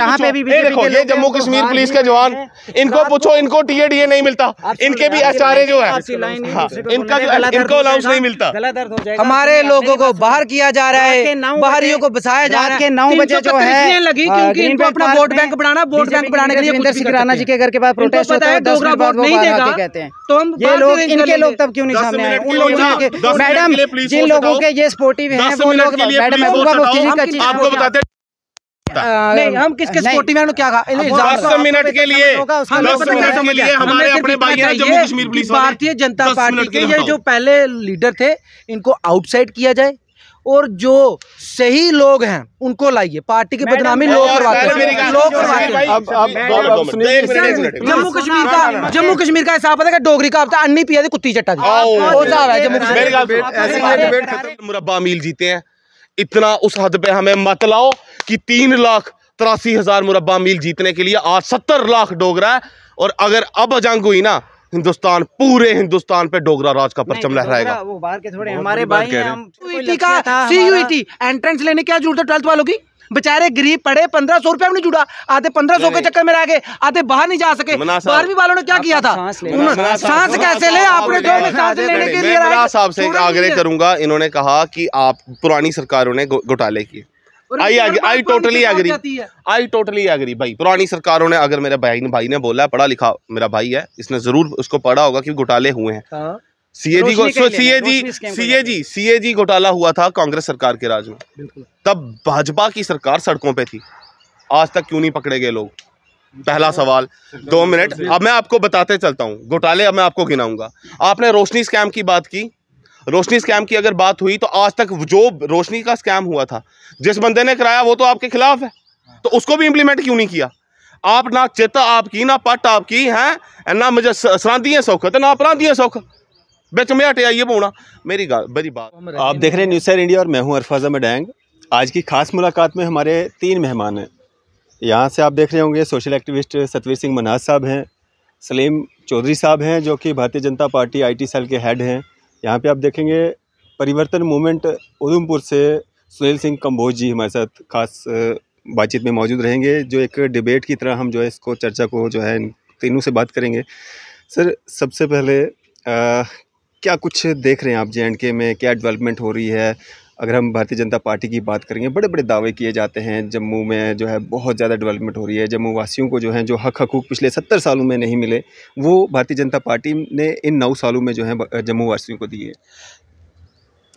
जम्मू तो कश्मीर पुलिस के जवान इनको पूछो इनको टीए डीए नहीं मिलता इनके भी एच आर ए जो है हाँ, इनका जो इनको अलाउंस नहीं मिलता हमारे लोगों को बाहर किया जा रहा है बाहरियों को बसाया जा रहा है नौ बजे जो है लगी हाँ, क्योंकि इनको अपना वोट बैंक बनाना वोट बैंक बनाने के लिए इंदर सिंह राणा जी के घर के बाद प्रोटेस्ट होता है दूसरा वोट नहीं देगा कहते हैं तो हम ये लोग इनके लोग तब क्यों नहीं सामने आए उन लोगों के मैडम जिन लोगों के ये स्पोर्टिव है वो लोग मैडम महबूबा मुफ्ती जी का आपको बताते नहीं हम किसके सिक्योरिटी मैन क्या कहा मिनट के लिए हमारे अपने कश्मीर पुलिस भारतीय जनता पार्टी के ये जो पहले लीडर थे इनको आउटसाइड किया जाए और जो सही लोग हैं उनको लाइए पार्टी के बदनामी लोग करवाते हैं लोग करवाते हैं जम्मू कश्मीर का जम्मू कश्मीर का हिसाब पता है डोगरी का आपका अन्नी पिया कुत्ती चट्टा मुरब्बा मील जीते हैं इतना उस हद पे हमें मत लाओ की तीन लाख तिरासी हज़ार मुरबा मील जीतने के लिए आज सत्तर लाख डोगरा है और अगर अब जंग हुई ना हिंदुस्तान पूरे हिंदुस्तान पे डोगरा राज का परचम लहराएगा वो बाहर के थोड़े हमारे भाई हम सीयूईटी एंट्रेंस लेने क्या जरूरत है ट्वेल्थ वालों की बेचारे गरीब पड़े पंद्रह सौ रुपया नहीं जुड़ा आधे पंद्रह सौ के चक्कर में रह गए आधे बाहर नहीं जा सके बारहवीं वालों ने क्या किया था सांस कैसे ले आपने लेने के लिए आग्रह करूंगा इन्होंने कहा कि आप पुरानी सरकारों ने घोटाले किए I I totally agree I totally agree भाई पुरानी सरकारों ने अगर मेरे भाई भाई ने बोला पढ़ा लिखा मेरा भाई है इसने जरूर उसको पढ़ा होगा कि घोटाले हुए हैं सीएजी सीएजी सीएजी सीएजी घोटाला हुआ था कांग्रेस सरकार के राज में तब भाजपा की सरकार सड़कों पे थी आज तक क्यों नहीं पकड़े गए लोग पहला सवाल दो मिनट अब मैं आपको बताते चलता हूँ घोटाले अब मैं आपको गिनाऊंगा आपने रोशनी स्कैम की बात की रोशनी स्कैम की अगर बात हुई तो आज तक जो रोशनी का स्कैम हुआ था जिस बंदे ने कराया वो तो आपके खिलाफ है तो उसको भी इम्प्लीमेंट क्यों नहीं किया आप ना चेता आपकी ना पट आपकी हैं ना मुझे सरांदी सुख तो ना अपराधी सुख बेच में हटे आइए बोना मेरी बड़ी बात आप देख रहे हैं न्यूज इंडिया और मैं अरफाज अरफाजा मडैंग आज की खास मुलाकात में हमारे तीन मेहमान हैं यहाँ से आप देख रहे होंगे सोशल एक्टिविस्ट सतवीर सिंह मनाज साहब हैं सलीम चौधरी साहब हैं जो कि भारतीय जनता पार्टी आईटी सेल के हेड हैं यहाँ पे आप देखेंगे परिवर्तन मूवमेंट उधमपुर से सुनील सिंह कम्बोज जी हमारे साथ खास बातचीत में मौजूद रहेंगे जो एक डिबेट की तरह हम जो है इसको चर्चा को जो है तीनों से बात करेंगे सर सबसे पहले आ, क्या कुछ देख रहे हैं आप जे एंड के में क्या डेवलपमेंट हो रही है अगर हम भारतीय जनता पार्टी की बात करेंगे बड़े बड़े दावे किए जाते हैं जम्मू में जो है बहुत ज़्यादा डेवलपमेंट हो रही है जम्मू वासियों को जो है जो हक हकूक पिछले सत्तर सालों में नहीं मिले वो भारतीय जनता पार्टी ने इन नौ सालों में जो है जम्मू वासियों को दिए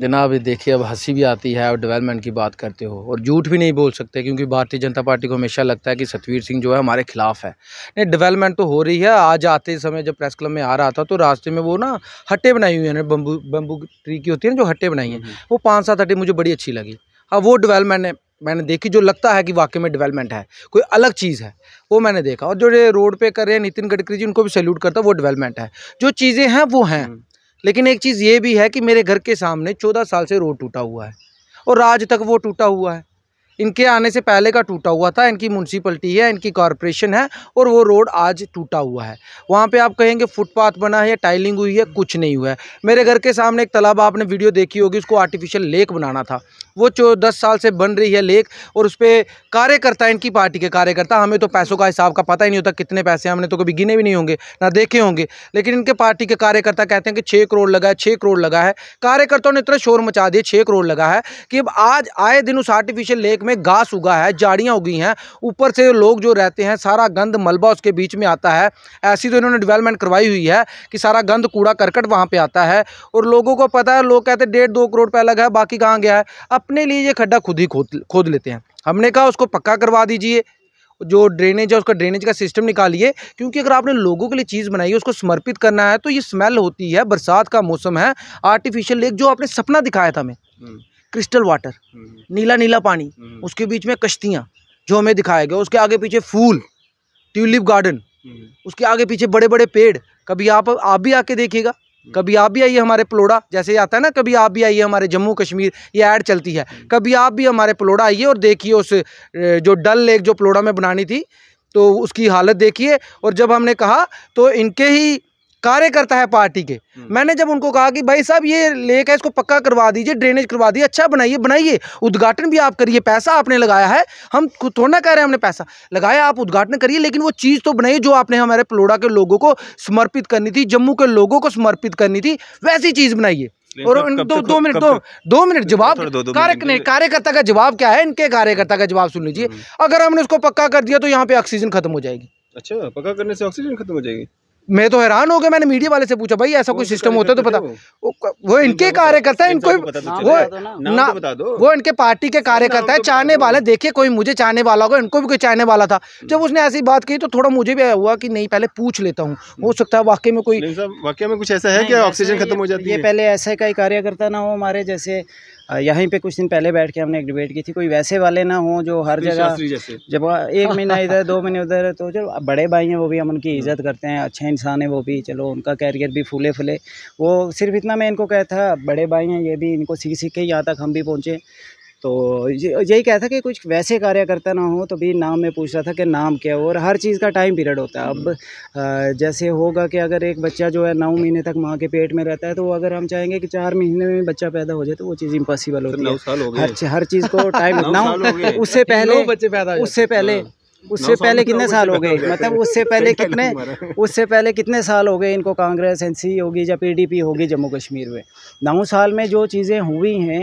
जनाब देखिए अब हंसी भी आती है और डेवलपमेंट की बात करते हो और झूठ भी नहीं बोल सकते क्योंकि भारतीय जनता पार्टी को हमेशा लगता है कि सतवीर सिंह जो है हमारे खिलाफ है नहीं डेवलपमेंट तो हो रही है आज आते समय जब प्रेस क्लब में आ रहा था तो रास्ते में वो ना हट्टे बनाई हुई है बम्बू बम्बू ट्री की होती है ना जो हट्टे बनाई हैं हम्म। वो पाँच सात हट्टे मुझे बड़ी अच्छी लगी हाँ वो डिवेलपमेंट मैंने देखी जो लगता है कि वाकई में डेवलपमेंट है कोई अलग चीज़ है वो मैंने देखा और जो रोड पे कर रहे हैं नितिन गडकरी जी उनको भी सैल्यूट करता है वो डेवलपमेंट है जो चीज़ें हैं वो हैं हम्म। लेकिन एक चीज़ ये भी है कि मेरे घर के सामने चौदह साल से रोड टूटा हुआ है और आज तक वो टूटा हुआ है इनके आने से पहले का टूटा हुआ था इनकी म्यूनसिपलिटी है इनकी कॉरपोरेशन है और वो रोड आज टूटा हुआ है वहाँ पे आप कहेंगे फुटपाथ बना है या टाइलिंग हुई है कुछ नहीं हुआ है मेरे घर के सामने एक तालाब आपने वीडियो देखी होगी उसको आर्टिफिशियल लेक बनाना था वो जो दस साल से बन रही है लेक और उस पर कार्यकर्ता इनकी पार्टी के कार्यकर्ता हमें तो पैसों का हिसाब का पता ही नहीं होता कितने पैसे हमने तो कभी गिने भी नहीं होंगे ना देखे होंगे लेकिन इनके पार्टी के कार्यकर्ता कहते हैं कि छः करोड़ लगा है छः करोड़ लगा है कार्यकर्ताओं ने इतना शोर मचा दिया छः करोड़ लगा है कि अब आज आए दिन उस आर्टिफिशियल लेक में घास उगा है झाड़ियाँ उगी हैं ऊपर से लोग जो रहते हैं सारा गंद मलबा उसके बीच में आता है ऐसी तो इन्होंने डेवलपमेंट करवाई हुई है कि सारा गंद कूड़ा करकट वहाँ पर आता है और लोगों को पता है लोग कहते हैं डेढ़ दो करोड़ रुपया लगा है बाकी कहाँ गया है अब अपने लिए ये खड्डा खुद ही खोद खोद लेते हैं हमने कहा उसको पक्का करवा दीजिए जो ड्रेनेज है उसका ड्रेनेज का सिस्टम निकालिए क्योंकि अगर आपने लोगों के लिए चीज़ बनाई है उसको समर्पित करना है तो ये स्मेल होती है बरसात का मौसम है आर्टिफिशियल लेक जो आपने सपना दिखाया था हमें क्रिस्टल हम्म। हम्म। वाटर नीला नीला पानी हम्म। उसके बीच में कश्तियाँ जो हमें दिखाया गया उसके आगे पीछे फूल ट्यूलिप गार्डन उसके आगे पीछे बड़े बड़े पेड़ कभी आप आप भी आके देखिएगा हम्म। कभी आप भी आइए हमारे पलोड़ा जैसे आता है ना कभी आप भी आइए हमारे जम्मू कश्मीर ये ऐड चलती है हम्म। कभी आप भी हमारे पलोड़ा आइए और देखिए उस जो डल लेक जो पलोड़ा में बनानी थी तो उसकी हालत देखिए और जब हमने कहा तो इनके ही कार्यकर्ता है पार्टी के हम्म। मैंने जब उनको कहा कि भाई साहब ये लेक है इसको पक्का करवा दीजिए ड्रेनेज करवा दीजिए अच्छा बनाइए बनाइए उद्घाटन भी आप करिए पैसा आपने लगाया है हम थोड़ा ना कह रहे हैं हमने पैसा लगाया आप उद्घाटन करिए लेकिन वो चीज़ तो बनाइए जो आपने हमारे पलोड़ा के लोगों को समर्पित करनी थी जम्मू के लोगों को समर्पित करनी थी वैसी चीज़ बनाइए और इन दो दो मिनट दो दो मिनट जवाब कार्यकर्ता का जवाब क्या है इनके कार्यकर्ता का जवाब सुन लीजिए हम्म। अगर हमने उसको पक्का कर दिया तो यहाँ पे ऑक्सीजन खत्म हो जाएगी अच्छा पक्का करने से ऑक्सीजन खत्म हो जाएगी मैं तो हैरान हो गया मैंने मीडिया वाले से पूछा भाई ऐसा कोई सिस्टम तो होता है तो पता तो वो इनके तो कार्यकर्ता है इनको वो ना वो इनके पार्टी के कार्यकर्ता है चाहने वाले देखिए कोई मुझे चाहने वाला होगा इनको भी कोई चाहने वाला था हम्म। जब उसने ऐसी बात की तो थोड़ा मुझे भी हुआ कि नहीं पहले पूछ लेता हूँ हम्म। हो सकता है वाकई में कोई वाकई में कुछ ऐसा है कि ऑक्सीजन खत्म हो जाती है पहले ऐसे का कार्यकर्ता ना हो हमारे जैसे यहीं पे कुछ दिन पहले बैठ के हमने एक डिबेट की थी कोई वैसे वाले ना हों जो हर जगह जब एक महीना इधर दो महीने उधर तो चलो बड़े भाई हैं वो भी हम उनकी हाँ। इज्जत करते हैं अच्छे इंसान हैं वो भी चलो उनका कैरियर भी फूले फूले वो सिर्फ इतना मैं इनको कहता बड़े भाई हैं ये भी इनको सीख सीख के यहाँ तक हम भी पहुँचे तो यही कहा था कि कुछ वैसे कार्यकर्ता ना हो तो भी नाम में पूछ रहा था कि नाम क्या हो और हर चीज़ का टाइम पीरियड होता है अब हम्म। जैसे होगा कि अगर एक बच्चा जो है नौ महीने तक माँ के पेट में रहता है तो अगर हम चाहेंगे कि चार महीने में बच्चा पैदा हो जाए तो वो चीज़ इम्पॉसिबल होती है हर, हर चीज़ को टाइम नौ उससे पहले बच्चे पैदा उससे पहले हाँ। उससे पहले तो कितने साल हो गए मतलब उससे पहले कितने उससे पहले कितने साल हो गए इनको कांग्रेस एनसी होगी या पीडीपी होगी जम्मू कश्मीर में नौ साल में जो चीज़ें हुई हैं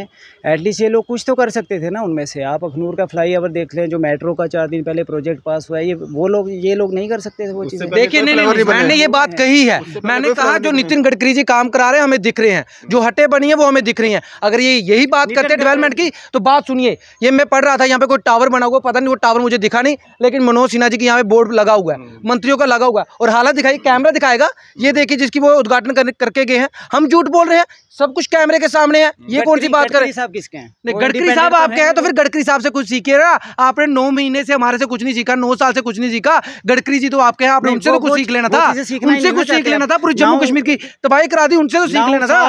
एटलीस्ट ये लोग कुछ तो कर सकते थे ना उनमें से आप अखनूर का फ्लाई ओवर देख लें जो मेट्रो का चार दिन पहले प्रोजेक्ट पास हुआ है ये वो लोग ये लोग नहीं कर सकते थे वो चीज़ें देखिए तो नहीं मैंने ये बात कही है मैंने तो कहा जो नितिन गडकरी जी काम करा रहे हैं हमें दिख रहे हैं जो हटे बनी है वो हमें दिख रही हैं अगर ये यही बात करते डेवलपमेंट की तो बात सुनिए ये मैं पढ़ रहा था यहाँ पे कोई टावर बना हुआ पता नहीं वो टावर मुझे दिखा नहीं लेकिन लेकिन मनोज सिन्हा जी की यहाँ पे बोर्ड लगा हुआ है हम्म। मंत्रियों का लगा हुआ है और हालत दिखाई कैमरा दिखाएगा ये देखिए जिसकी वो उद्घाटन कर, करके गए हैं हम झूठ बोल रहे हैं सब कुछ कैमरे के सामने है ये कौन सी बात करें साहब किसके हैं गडकरी साहब तो आपके हैं तो फिर गडकरी साहब से कुछ सीखे ना आपने नौ महीने से हमारे से कुछ नहीं सीखा नौ साल से कुछ नहीं सीखा गडकरी जी तो आपके हैं आपने उनसे तो कुछ सीख लेना था उनसे कुछ सीख लेना था पूरी जम्मू कश्मीर की तबाही करा दी उनसे तो सीख लेना था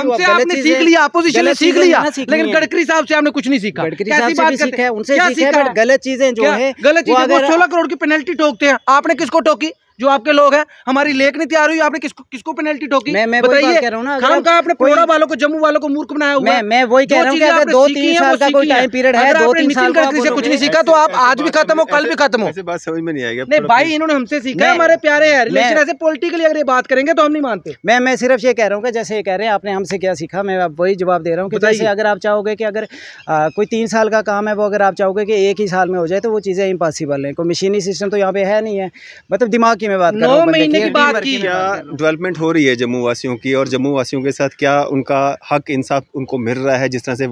हमसे आपने सीख लिया अपोजिशन ने सीख लिया लेकिन गडकरी साहब से आपने कुछ नहीं सीखा गडकरी साहब से उनसे गलत चीजें जो है गलत चीजें वो सोलह करोड़ की पेनल्टी टोकते हैं आपने किसको टोकी जो आपके लोग हैं हमारी लेख नहीं तैयार हुई आपने किसको किसको पेनल्टी ठोकी मैं मैं वही कह रहा हूँ ना आपने कोड़ा वालों को जम्मू वालों को मूर्ख बनाया हुआ मैं मैं वही कह रहा हूँ दो तीन साल का कोई टाइम पीरियड है दो तीन साल का से कुछ नहीं सीखा तो आप आज भी खत्म हो कल भी खत्म हो बात समझ में नहीं आएगा नहीं भाई इन्होंने हमसे सीखा हमारे प्यारे यार लेकिन ऐसे पोलिटिकली अगर ये बात करेंगे तो हम नहीं मानते मैं मैं सिर्फ ये कह रहा हूँ जैसे ये कह रहे हैं आपने हमसे क्या सीखा मैं आप वही जवाब दे रहा हूँ कि जैसे अगर आप चाहोगे की अगर कोई तीन साल का काम है वो अगर आप चाहोगे की एक ही साल में हो जाए तो वो चीज़ें इम्पॉसिबल है कोई मशीनी सिस्टम तो यहाँ पे है नहीं है मतलब दिमाग की मैं बात नौ महीने की बात की डेवलपमेंट हो रही है जम्मू वासियों की और जम्मू वासियों के साथ क्या उनका हक इंसाफ उनको मिल रहा है जिस तरह से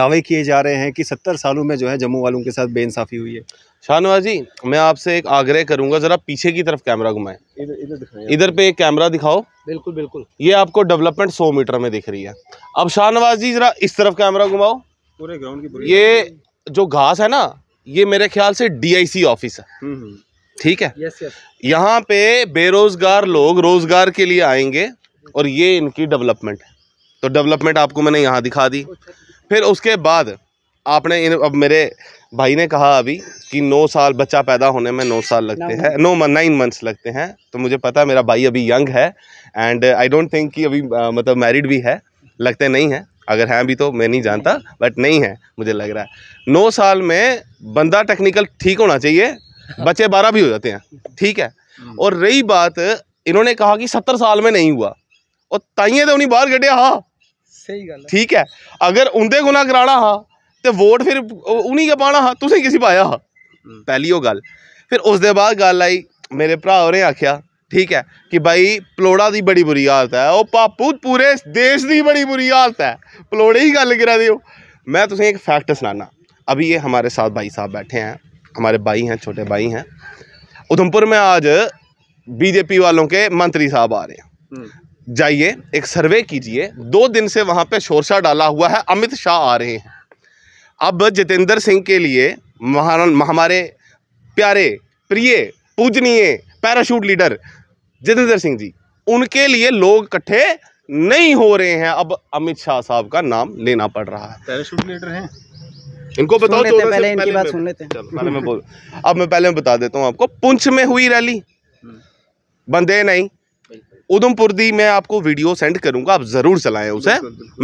दावे किए जा रहे हैं कि सत्तर सालों में जो है जम्मू वालों के साथ बेइंसाफ़ी हुई है शाहनवाज जी मैं आपसे एक आग्रह करूंगा ज़रा पीछे की तरफ कैमरा घुमाए इधर पे एक कैमरा दिखाओ बिल्कुल बिल्कुल ये आपको डेवलपमेंट 100 मीटर में दिख रही है अब शाहनवाज जी ज़रा इस तरफ कैमरा घुमाओ पूरे ग्राउंड की ये जो घास है ना ये मेरे ख्याल से डीआईसी ऑफिस है हम्म, हम्म। ठीक है यस यस यहाँ पे बेरोजगार लोग रोजगार के लिए आएंगे और ये इनकी डेवलपमेंट है तो डेवलपमेंट आपको मैंने यहाँ दिखा दी फिर उसके बाद आपने इन अब मेरे भाई ने कहा अभी कि नौ साल बच्चा पैदा होने में नौ साल लगते हैं मन नाइन मंथ्स लगते हैं तो मुझे पता है मेरा भाई अभी यंग है एंड आई डोंट थिंक कि अभी आ, मतलब मैरिड भी है लगते नहीं हैं अगर हैं भी तो मैं नहीं जानता बट नहीं है मुझे लग रहा है नौ साल में बंदा टेक्निकल ठीक होना चाहिए बच्चे बारह भी हो जाते हैं ठीक है हम्म। और रही बात इन्होंने कहा कि सत्तर साल में नहीं हुआ और ताइये तो उन्हें बाहर कटिया हाँ सही गल ठीक है अगर उन्दे गुना कराना हा तो वोट फिर उन्हीं के पाना हा तुसें किसी पाया हा हम्म। पहली ओह् गल फिर उस बाद गल आई मेरे भ्रा होरें आखेआ ठीक है कि भाई पलौड़ा की बड़ी बुरी हालत है ओह् पापू पूरे देश की बड़ी बुरी हालत है पलौड़े ही गल करा दे मैं तुसें एक फैक्ट सनाना अभी ये हमारे साथ भाई साहब बैठे हैं हमारे भाई हैं छोटे भाई हैं उधमपुर में आज बीजेपी वालों के मंत्री साहब आ रहे हैं हम्म। जाइए एक सर्वे कीजिए दो दिन से वहाँ पे शोरसा डाला हुआ है अमित शाह आ रहे हैं अब जितेंद्र सिंह के लिए हमारे प्यारे प्रिय पूजनीय पैराशूट लीडर जितेंद्र सिंह जी उनके लिए लोग इकट्ठे नहीं हो रहे हैं अब अमित शाह साहब का नाम लेना पड़ रहा है पैराशूट लीडर हैं इनको बताओ चौदह पहले इनकी बात सुन लेते हैं पहले मैं बोल अब मैं पहले बता देता हूँ आपको पुंछ में हुई रैली बंदे नहीं उधमपुर दी मैं आपको वीडियो सेंड करूंगा आप ज़रूर चलाएं उसे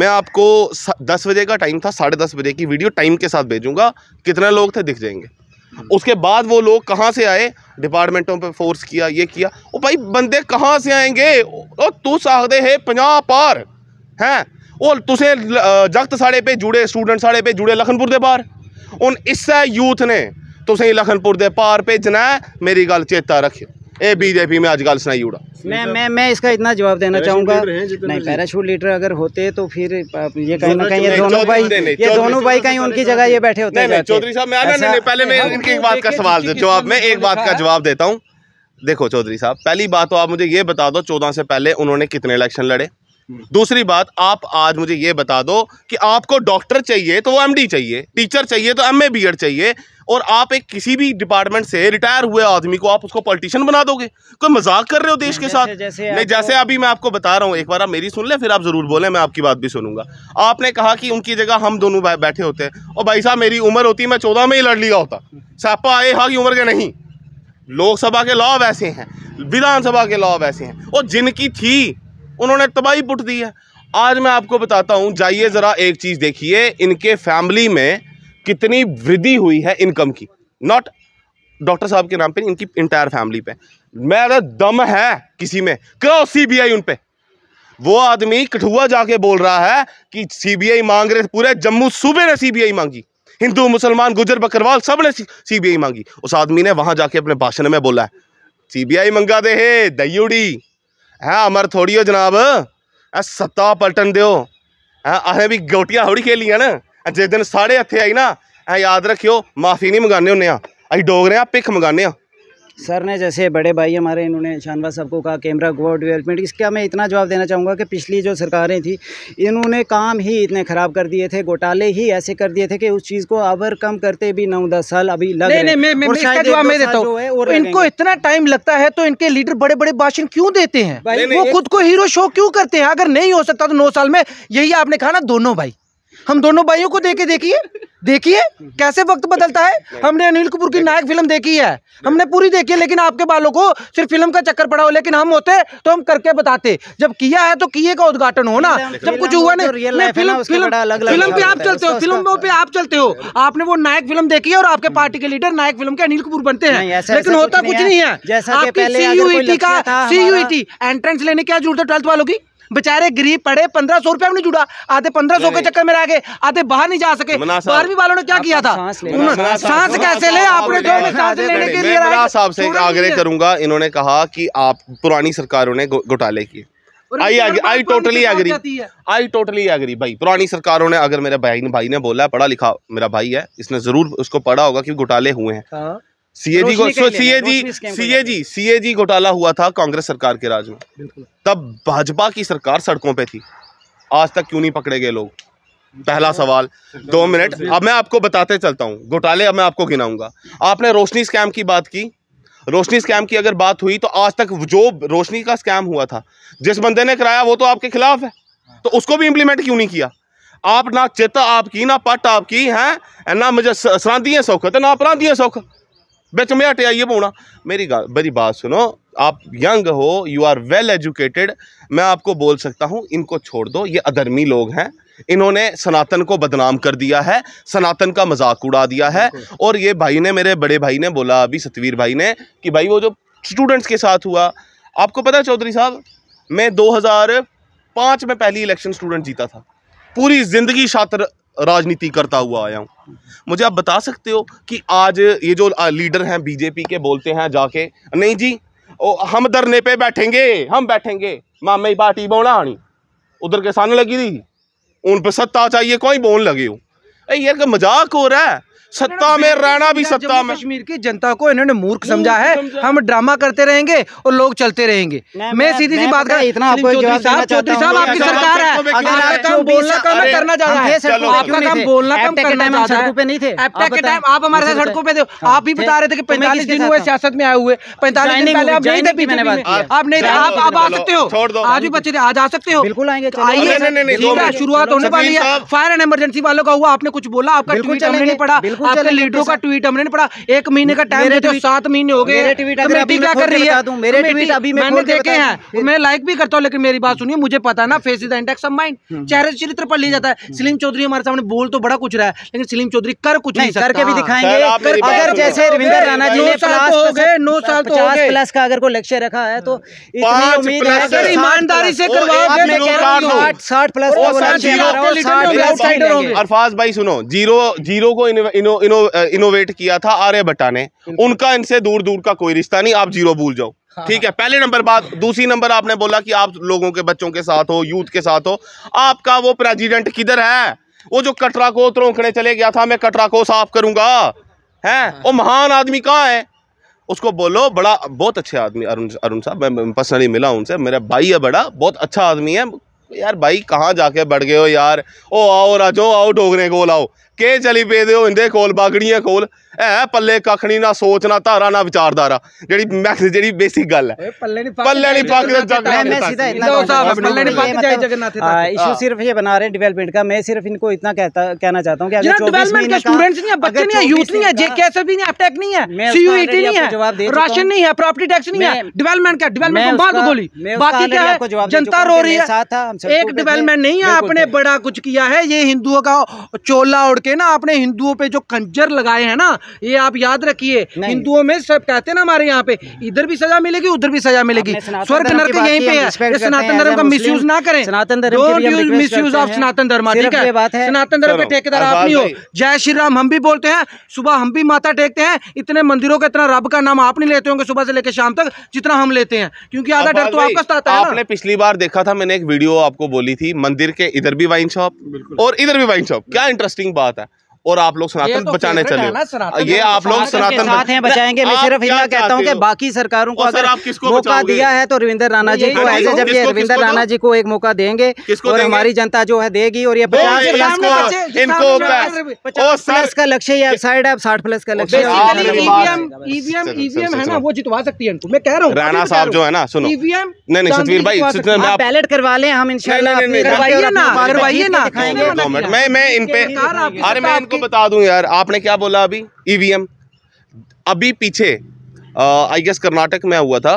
मैं आपको दस बजे का टाइम था साढ़े दस बजे की वीडियो टाइम के साथ भेजूंगा कितने लोग थे दिख जाएंगे हम्म। उसके बाद वो लोग कहाँ से आए डिपार्टमेंटों पे फोर्स किया ये किया ओ भाई बंदे कहाँ से आएंगे ओ तू तो साहदे है पंजा पार हैं और तुसें जागत साढ़े भेजुड़े स्टूडेंट साढ़े भेजुड़े लखनपुर के बाह्र हूँ इस्सै यूथ ने तुसें लखनपुर के पार भेजना है मेरी गल चेता रखियो ए बीजेपी में आज सुनाई उड़ा मैं मैं मैं इसका इतना जवाब देना चाहूंगा नहीं पैराशूट लीडर अगर होते तो फिर ये कहीं ना कहीं ये दोनों भाई ये दोनों भाई कहीं उनकी जगह ये बैठे होते हैं चौधरी साहब मैं नहीं नहीं पहले मैं इनकी एक बात का सवाल जवाब मैं एक बात का जवाब देता हूँ देखो चौधरी साहब पहली बात तो आप मुझे ये बता दो चौदह से पहले उन्होंने कितने इलेक्शन लड़े दूसरी बात आप आज मुझे ये बता दो कि आपको डॉक्टर चाहिए तो वो एमडी चाहिए टीचर चाहिए तो एमए बीएड चाहिए और आप एक किसी भी डिपार्टमेंट से रिटायर हुए आदमी को आप उसको पॉलिटिशियन बना दोगे कोई मजाक कर रहे हो देश के साथ जैसे नहीं जैसे अभी मैं आपको बता रहा हूँ एक बार आप मेरी सुन लें फिर आप ज़रूर बोले मैं आपकी बात भी सुनूंगा आपने कहा कि उनकी जगह हम दोनों बैठे होते हैं और भाई साहब मेरी उम्र होती मैं चौदह में ही लड़ लिया होता सापा आए हाँ की उम्र के नहीं लोकसभा के लॉ वैसे हैं विधानसभा के लॉ वैसे हैं और जिनकी थी उन्होंने तबाही पुट दी है आज मैं आपको बताता हूँ जाइए ज़रा एक चीज़ देखिए इनके फैमिली में कितनी वृद्धि हुई है इनकम की नॉट डॉक्टर साहब के नाम पे इनकी इंटायर फैमिली पे मेरा दम है किसी में क्यों सीबीआई उन पे वो आदमी कठुआ जाके बोल रहा है कि सीबीआई मांग रहे पूरे जम्मू सूबे ने सीबीआई मांगी हिंदू मुसलमान गुजर बकरवाल सब ने सीबीआई मांगी उस आदमी ने वहां जाके अपने भाषण में बोला है सीबीआई मंगा दे हे ਹੈ ਅਮਰ ਥੋੜੀ ਹੋ ਜਨਾਬ ਐ ਸੱਤਾ ਪਲਟਣ ਦਿਓ ਐ ਅਸੀਂ ਵੀ ਗੋਟੀਆਂ ਥੋੜੀ ਖੇਲੀਆਂ ਨਾ ਜਿਸ ਦਿਨ ਸਾਡੇ ਹੱਥੇ ਆਈ ਨਾ ਐ ਯਾਦ ਰੱਖਿਓ ਮਾਫੀ ਨਹੀਂ ਮੰਗਾਨੇ ਹੁੰਨੇ ਆ ਅਸੀਂ ਡੋਗਰੇ ਆ ਭਿੱਖ ਮੰਗਾਨੇ ਆ सर ने जैसे बड़े भाई हमारे इन्होंने शानवा साहब को कहा कैमरा गोवा डेवलपमेंट इसका मैं इतना जवाब देना चाहूँगा कि पिछली जो सरकारें थी इन्होंने काम ही इतने ख़राब कर दिए थे घोटाले ही ऐसे कर दिए थे कि उस चीज़ को कम करते भी नौ दस साल अभी लग नहीं, नहीं, मैं, मैं, इसका मैं देता हूँ इनको इतना टाइम लगता है तो इनके लीडर बड़े बड़े भाषण क्यों देते हैं वो खुद को हीरो शो क्यों करते हैं अगर नहीं हो सकता तो नौ साल में यही आपने कहा ना दोनों भाई हम दोनों भाइयों को देखे देखिए देखिए कैसे वक्त बदलता है हमने अनिल कपूर की नायक फिल्म देखी है हमने पूरी देखी है लेकिन आपके बालों को सिर्फ फिल्म का चक्कर पड़ा हो लेकिन हम होते तो हम करके बताते जब किया है तो किए का उद्घाटन हो ना जब कुछ हुआ नहीं फिल्म फिल्म पे आप चलते हो फिल्म पे आप चलते हो आपने वो नायक फिल्म देखी है और आपके हम्म। पार्टी के लीडर नायक फिल्म के अनिल कपूर बनते हैं लेकिन होता कुछ नहीं है आपकी सीयूईटी e का सीयूटी एंट्रेंस e लेने क्या जरूरत है ट्वेल्थ वालों की बेचारे गरीब पड़े पंद्रह सौ रुपया भी नहीं जुड़ा आधे पंद्रह सौ के चक्कर में रह गए आधे बाहर नहीं जा सके बारहवीं वालों ने क्या किया था सांस कैसे ले आपने साहब से आग्रह करूंगा इन्होंने कहा कि आप पुरानी सरकारों ने घोटाले किए I I I totally agree I totally agree भाई पुरानी सरकारों ने अगर मेरे भाई ने भाई ने बोला पढ़ा लिखा मेरा भाई है इसने जरूर उसको पढ़ा होगा कि घोटाले हुए हैं हाँ। सीएजी को सीएजी सीएजी सीएजी घोटाला हुआ था कांग्रेस सरकार के राज में तब भाजपा की सरकार सड़कों पे थी आज तक क्यों नहीं पकड़े गए लोग पहला सवाल दो मिनट अब मैं आपको बताते चलता हूँ घोटाले अब मैं आपको गिनाऊंगा आपने रोशनी स्कैम की बात की रोशनी स्कैम की अगर बात हुई तो आज तक जो रोशनी का स्कैम हुआ था जिस बंदे ने कराया वो तो आपके खिलाफ है तो उसको भी इम्प्लीमेंट क्यों नहीं किया आप ना चेता आपकी ना पट आपकी है ना मुझे सौख है ना अपराधी है बिच में हटे आइए बोना मेरी मेरी बात सुनो आप यंग हो यू आर वेल एजुकेटेड मैं आपको बोल सकता हूँ इनको छोड़ दो ये अधर्मी लोग हैं इन्होंने सनातन को बदनाम कर दिया है सनातन का मजाक उड़ा दिया है और ये भाई ने मेरे बड़े भाई ने बोला अभी सतवीर भाई ने कि भाई वो जो स्टूडेंट्स के साथ हुआ आपको पता है चौधरी साहब मैं 2005 में पहली इलेक्शन स्टूडेंट जीता था पूरी ज़िंदगी छात्र राजनीति करता हुआ आया हूँ मुझे आप बता सकते हो कि आज ये जो लीडर हैं बीजेपी के बोलते हैं जाके नहीं जी ओ, हम धरने पे बैठेंगे हम बैठेंगे मामे पार्टी बोना आनी उधर किसान लगी थी उन पर सत्ता चाहिए कोई बोन लगे हो यार मजाक हो रहा है सत्ता में रहना भी सत्ता में कश्मीर की जनता को इन्होंने मूर्ख समझा है हम ड्रामा करते रहेंगे और लोग चलते रहेंगे मैं सीधी सी बात कर इतना चौधरी साहब आपकी सरकार है करना सड़कों पे आप भी हाँ, बता रहे थे पैंतालीस दिन हुए सियासत में आए हुए पैंतालीस नहीं आप नहीं आप आ सकते हो आज भी बच्चे थे आज आ सकते हो बिल्कुल आएंगे आइए शुरुआत होने वाली है फायर एंड इमरजेंसी वालों का हुआ आपने कुछ बोला आपका ट्वीट नहीं पड़ा बिल्कुल आपके लीडरों का ट्वीट हमने नहीं पढ़ा एक महीने का टाइम देते सात महीने हो गए तो तो मैंने देखे हैं मैं लाइक भी करता हूँ लेकिन मेरी बात सुनिए मुझे पता ना face is the index of mind चेहरे चरित्र पर लिया जाता है सलीम हम्म। चौधरी हमारे सामने बोल तो बड़ा कुछ रहा है लेकिन सलीम चौधरी कर कुछ नहीं करके भी दिखाएंगे अगर जैसे रविंदर राणा जी ने तो नौ साल तो प्लस का अगर कोई लक्ष्य रखा है तो इतनी उम्मीद है अगर ईमानदारी से करवाओगे साठ प्लस अरफाज भाई सुनो जीरो जीरो को इन इनो, इनो, इनोवेट किया था आर्यभट्टा ने उनका इनसे दूर दूर का कोई रिश्ता नहीं आप जीरो भूल जाओ हाँ, ठीक है हाँ। पहले नंबर बात दूसरी नंबर आपने बोला कि आप लोगों के बच्चों के साथ हो यूथ के साथ हो आपका वो प्रेजिडेंट किधर है वो जो कटरा को त्रोंकने चले गया था मैं कटरा को साफ करूंगा है हाँ। वो महान आदमी कहाँ है उसको बोलो बड़ा बहुत अच्छे आदमी अरुण अरुण साहब मैं पर्सनली मिला उनसे मेरा भाई है बड़ा बहुत अच्छा आदमी है यार भाई कहाँ जाके बढ़ गए हो यार ओ आओ राजो आओ डोगरे को लाओ ਕੇ ਚਲੀ ਪੇਦੇ ਹੋ ਇੰਦੇ ਕੋਲ ਬਾਗੜੀਆਂ ਕੋਲ ਐ ਪੱਲੇ ਕੱਖ ਨਹੀਂ ਨਾ ਸੋਚ ਨਾ ਧਾਰਾ ਨਾ ਵਿਚਾਰਦਾਰਾ ਜਿਹੜੀ ਮੈਕਸ ਜਿਹੜੀ ਬੇਸਿਕ ਗੱਲ ਹੈ इशू सिर्फ ये बना रहे हैं का मैं सिर्फ इनको इतना कहना चाहता हूँ राशन नहीं है एक डेवलपमेंट नहीं है आपने बड़ा कुछ किया है ये हिंदुओं का चोला उड़ के ना आपने हिंदुओं पे जो कंजर लगाए हैं ना ये आप याद रखिए हिंदुओं में सब कहते हैं ना हमारे यहाँ पे इधर भी सजा मिलेगी उधर भी सजा मिलेगी स्वर्ग नर्क यहीं पे है सनातन धर्म का मिस यूज ना करें सनातन धर्म ऑफ सनातन धर्म ठीक है सनातन धर्म के ठेकेदार आप नहीं हो जय श्री राम हम भी बोलते हैं सुबह हम भी माता टेकते हैं इतने मंदिरों का इतना रब का नाम आप नहीं लेते होंगे सुबह से लेकर शाम तक जितना हम लेते हैं क्योंकि आधा डर तो आपका आता है आपने पिछली बार देखा था मैंने एक वीडियो आपको बोली थी मंदिर के इधर भी वाइन शॉप और इधर भी वाइन शॉप क्या इंटरेस्टिंग बात puntata और आप लोग सनातन तो बचाने चले ये आप लोग सनातन हैं बचाएंगे मैं सिर्फ इतना कहता हूँ कि बाकी सरकारों को अगर मौका दिया है तो रविंदर राणा जी को ऐसे जब ये रविंदर राणा जी को एक मौका देंगे और हमारी जनता जो है देगी और ये पचास प्लस प्लस का लक्ष्य साइड है साठ प्लस का लक्ष्य ईवीएम ईवीएम है ना वो जितवा सकती है मैं कह रहा हूँ राणा साहब जो है ना सुनो ईवीएम नहीं नहीं सतवीर भाई बैलेट करवा ले हम इंशाल्लाह करवाइए ना करवाइए ना मैं मैं इन पे अरे मैं आपको बता दूं यार आपने क्या बोला अभी ईवीएम e अभी पीछे आई गेस कर्नाटक में हुआ था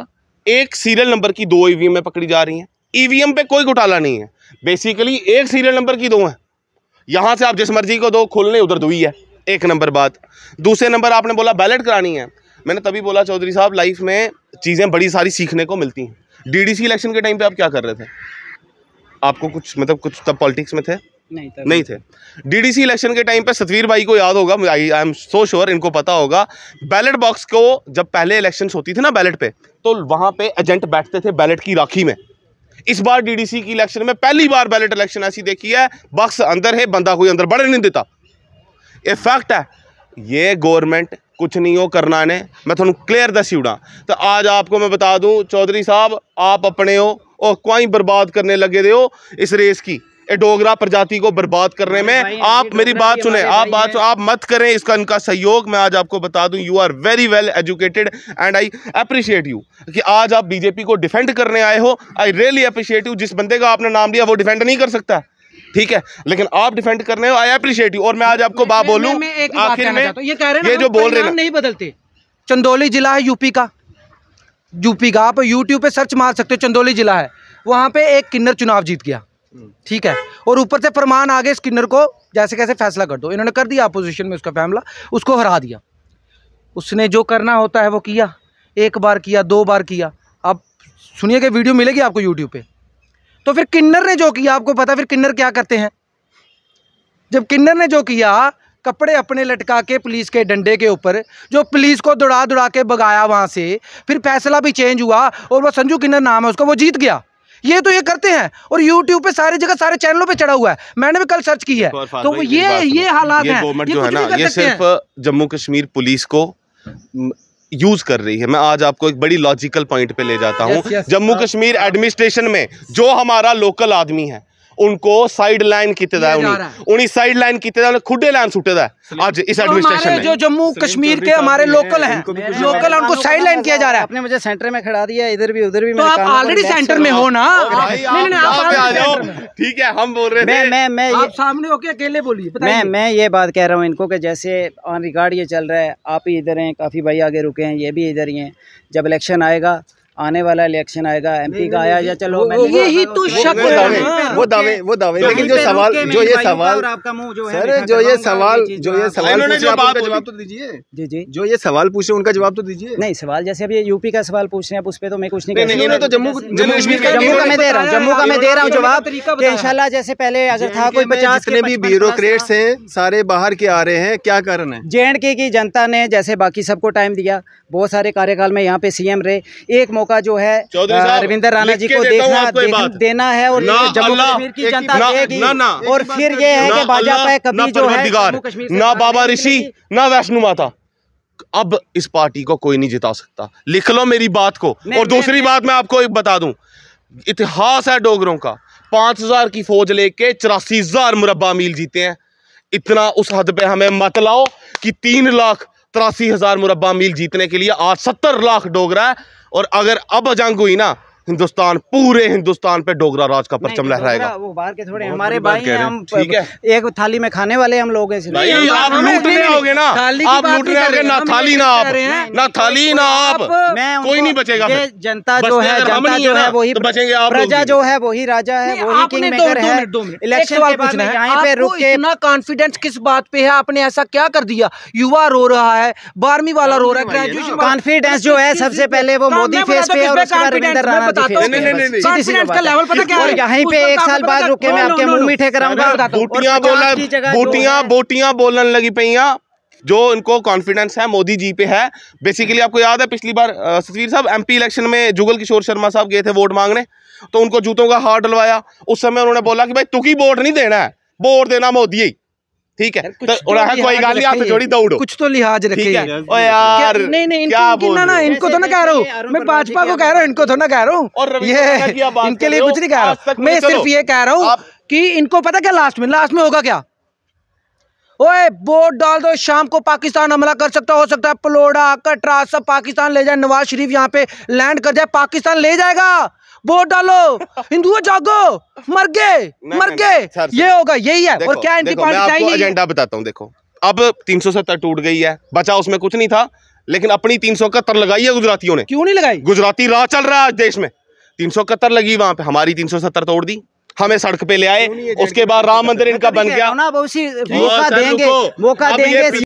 एक सीरियल नंबर की दो ईवीएम e में पकड़ी जा रही हैं ईवीएम e पे कोई घोटाला नहीं है बेसिकली एक सीरियल नंबर की दो हैं यहाँ से आप जिस मर्जी को दो खोलने उधर दुई है एक नंबर बात दूसरे नंबर आपने बोला बैलेट करानी है मैंने तभी बोला चौधरी साहब लाइफ में चीज़ें बड़ी सारी सीखने को मिलती हैं डीडीसी इलेक्शन के टाइम पे आप क्या कर रहे थे आपको कुछ मतलब कुछ तब पॉलिटिक्स में थे नहीं, नहीं थे डीडीसी इलेक्शन के टाइम पे सतवीर भाई को याद होगा आई आई एम सो श्योर इनको पता होगा बैलेट बॉक्स को जब पहले इलेक्शन होती थी ना बैलेट पे तो वहाँ पे एजेंट बैठते थे बैलेट की राखी में इस बार डीडीसी की इलेक्शन में पहली बार बैलेट इलेक्शन ऐसी देखी है बॉक्स अंदर है बंदा कोई अंदर बढ़ नहीं देता ये फैक्ट है ये गवर्नमेंट कुछ नहीं हो करना ने मैं थोड़ा क्लियर दसी उड़ा तो आज आपको मैं बता दूं चौधरी साहब आप अपने हो और क्वाई बर्बाद करने लगे दे हो इस रेस की डोगरा प्रजाति को बर्बाद करने में आप मेरी बात सुने आप बात आप मत करें इसका इनका सहयोग मैं आज आपको बता दूं you are very well educated and I appreciate you कि आज आप बीजेपी को डिफेंड करने आए हो आई रियली अप्रिशिएट यू जिस बंदे का आपने नाम लिया वो डिफेंड नहीं कर सकता ठीक है लेकिन आप डिफेंड करने हो आई अप्रिशिएट यू और मैं आज आपको बात बोलूँ आखिर में ये जो बोल रहे हैं नहीं बदलते चंदौली जिला है यूपी का यूपी का आप यूट्यूब पर सर्च मार सकते हो चंदौली जिला है वहाँ पे एक किन्नर चुनाव जीत गया ठीक है और ऊपर से फरमान आ गए स्किनर को जैसे कैसे फैसला कर दो इन्होंने कर दिया अपोजिशन में उसका फैमला उसको हरा दिया उसने जो करना होता है वो किया एक बार किया दो बार किया अब सुनिए कि वीडियो मिलेगी आपको यूट्यूब पे तो फिर किन्नर ने जो किया आपको पता फिर किन्नर क्या करते हैं जब किन्नर ने जो किया कपड़े अपने लटका के पुलिस के डंडे के ऊपर जो पुलिस को दौड़ा दौड़ा के भगाया वहाँ से फिर फैसला भी चेंज हुआ और वो संजू किन्नर नाम है उसका वो जीत गया ये तो ये करते हैं और यूट्यूब पे सारी जगह सारे चैनलों पे चढ़ा हुआ है मैंने भी कल सर्च की है तो ये ये हालात है गवर्नमेंट जो है ना ये सिर्फ जम्मू कश्मीर पुलिस को यूज कर रही है मैं आज आपको एक बड़ी लॉजिकल पॉइंट पे ले जाता हूँ जम्मू कश्मीर एडमिनिस्ट्रेशन में जो हमारा लोकल आदमी है उनको साइड लाइन कीते दा उन्हीं उन्हीं साइड लाइन कीते दा खुडे लाइन सुटे दा आज इस एडमिनिस्ट्रेशन में जो जम्मू कश्मीर के हमारे लोकल हैं लोकल उनको साइड लाइन किया जा रहा है आपने मुझे सेंटर में खड़ा दिया इधर भी उधर भी तो आप ऑलरेडी सेंटर में हो ना ठीक है हम बोल रहे हैं मैं मैं आप सामने होके अकेले बोलिए मैं मैं ये बात कह रहा हूँ इनको कि जैसे ऑन रिकॉर्ड ये चल रहा है आप ही इधर हैं काफ़ी भाई आगे रुके हैं ये भी इधर ही हैं जब इलेक्शन आएगा आने वाला इलेक्शन आएगा एमपी का आया या चलो ये ही तो शक वो दावे वो दावे वो दावे तो लेकिन जो सवाल जो ये सवाल सर जो ये सवाल जो ये सवाल जवाब तो दीजिए जी जी जो ये सवाल पूछे उनका जवाब तो दीजिए नहीं सवाल जैसे अब ये यूपी का सवाल पूछ रहे हैं उस पर तो मैं कुछ नहीं तो जम्मू जम्मू कश्मीर जम्मू का मैं दे रहा हूँ जम्मू का मैं दे रहा हूँ जवाब इनशाला जैसे पहले अगर था कोई पचास जितने भी ब्यूरोक्रेट्स हैं सारे बाहर के आ रहे हैं क्या कारण है जे की जनता ने जैसे बाकी सबको टाइम दिया बहुत सारे कार्यकाल में यहाँ पे सीएम रहे एक मौका जो है रविंदर राणा जी को देखना देना है और जम्मू कश्मीर की जनता देगी और फिर ये है कि भाजपा कभी जो है ना बाबा ऋषि ना वैष्णो माता अब इस पार्टी को कोई नहीं जिता सकता लिख लो मेरी बात को और दूसरी बात मैं आपको एक बता दूं इतिहास है डोगरों का पाँच हजार की फौज लेके चौरासी हजार मुरबा मील जीते हैं इतना उस हद पे हमें मत लाओ कि तीन लाख तिरासी हजार मुरबा मील जीतने के लिए आज सत्तर लाख डोगरा है और अगर अब जंग हुई ना हिंदुस्तान पूरे हिंदुस्तान पे डोगरा राज का परचम तो लहराएगा वो बाहर के थोड़े हमारे भाई हैं हम ठीक है एक थाली में खाने वाले हम लोग हैं नहीं आप लूटने आओगे ना आप लूटने आओगे ना थाली ना आप ना थाली ना आप कोई नहीं बचेगा जनता जो है जनता जो है वही तो बचेंगे आप प्रजा जो है वही राजा है वही किंग मेकर है इलेक्शन वाले पूछना है यहाँ पे रुक के इतना कॉन्फिडेंस किस बात पे है आपने ऐसा क्या कर दिया युवा रो रहा है बारहवीं वाला रो रहा है ग्रेजुएशन कॉन्फिडेंस जो है सबसे पहले वो मोदी फेस पे और उसके बाद रविंद्र राणा बताता हूँ पे बोलने लगी पैया जो इनको कॉन्फिडेंस है मोदी जी पे है बेसिकली आपको याद है पिछली बार सतवीर साहब एमपी इलेक्शन में जुगल किशोर शर्मा साहब गए थे वोट मांगने तो उनको जूतों का हार डलवाया उस समय उन्होंने बोला कि भाई तुकी वोट नहीं देना है वोट देना मोदी ही ठीक है तो, तो उड़ा कोई गाली हाथ जोड़ी दौड़ो कुछ तो लिहाज रखिए ओ यार नहीं नहीं इनको ना ना इनको तो ना कह रहा हूँ मैं भाजपा को कह रहा हूँ इनको तो ना कह रहा हूँ ये इनके लिए कुछ नहीं कह रहा मैं सिर्फ ये कह रहा हूँ कि इनको पता क्या लास्ट में लास्ट में होगा क्या ओए वोट डाल दो शाम को पाकिस्तान हमला कर सकता हो सकता है पलोड़ा कटरा सब पाकिस्तान ले जाए नवाज शरीफ यहाँ पे लैंड कर जाए पाकिस्तान ले जाएगा वोट डालो हिंदुओं जागो मर गए मर गए ये होगा यही है और क्या इनकी पार्टी एजेंडा बताता हूँ देखो अब तीन सौ सत्तर टूट गई है बचा उसमें कुछ नहीं था लेकिन अपनी तीन सौ इकहत्तर लगाई है गुजरातियों ने क्यों नहीं लगाई गुजराती राह चल रहा है आज देश में तीन सौ इकहत्तर लगी वहाँ पे हमारी तीन सौ सत्तर तोड़ दी हमें सड़क पे ले आए उसके बाद राम मंदिर इनका बन गया ना हाँ, देंगे मौका देंगे